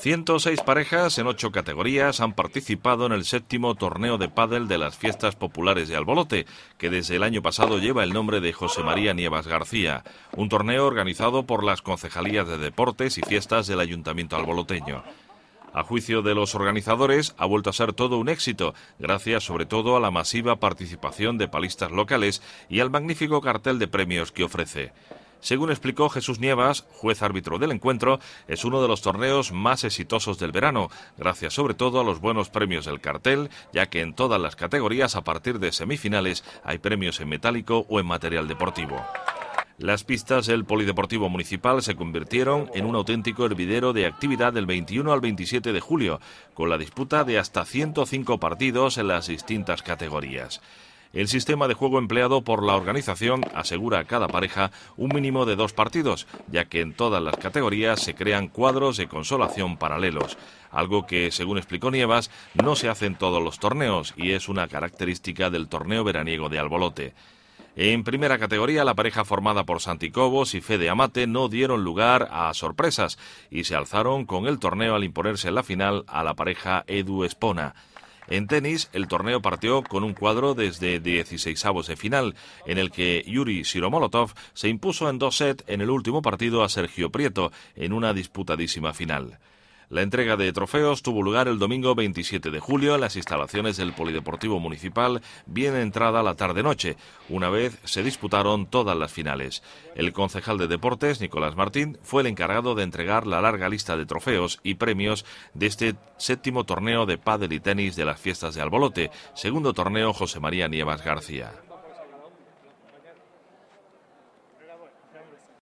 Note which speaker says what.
Speaker 1: 106 parejas en 8 categorías han participado en el séptimo torneo de pádel de las Fiestas Populares de Albolote, que desde el año pasado lleva el nombre de José María Nievas García, un torneo organizado por las concejalías de deportes y fiestas del Ayuntamiento alboloteño. A juicio de los organizadores, ha vuelto a ser todo un éxito, gracias sobre todo a la masiva participación de palistas locales y al magnífico cartel de premios que ofrece. Según explicó Jesús Nievas, juez árbitro del encuentro, es uno de los torneos más exitosos del verano, gracias sobre todo a los buenos premios del cartel, ya que en todas las categorías a partir de semifinales hay premios en metálico o en material deportivo. Las pistas del Polideportivo Municipal se convirtieron en un auténtico hervidero de actividad del 21 al 27 de julio, con la disputa de hasta 105 partidos en las distintas categorías. El sistema de juego empleado por la organización asegura a cada pareja un mínimo de dos partidos, ya que en todas las categorías se crean cuadros de consolación paralelos, algo que, según explicó Nievas, no se hace en todos los torneos y es una característica del torneo veraniego de Albolote. En primera categoría, la pareja formada por Santi Cobos y Fede Amate no dieron lugar a sorpresas y se alzaron con el torneo al imponerse en la final a la pareja Edu Espona. En tenis, el torneo partió con un cuadro desde 16 avos de final, en el que Yuri Siromolotov se impuso en dos sets en el último partido a Sergio Prieto, en una disputadísima final. La entrega de trofeos tuvo lugar el domingo 27 de julio en las instalaciones del Polideportivo Municipal, bien entrada la tarde-noche. Una vez se disputaron todas las finales. El concejal de deportes, Nicolás Martín, fue el encargado de entregar la larga lista de trofeos y premios de este séptimo torneo de pádel y tenis de las fiestas de Albolote, segundo torneo José María Nievas García.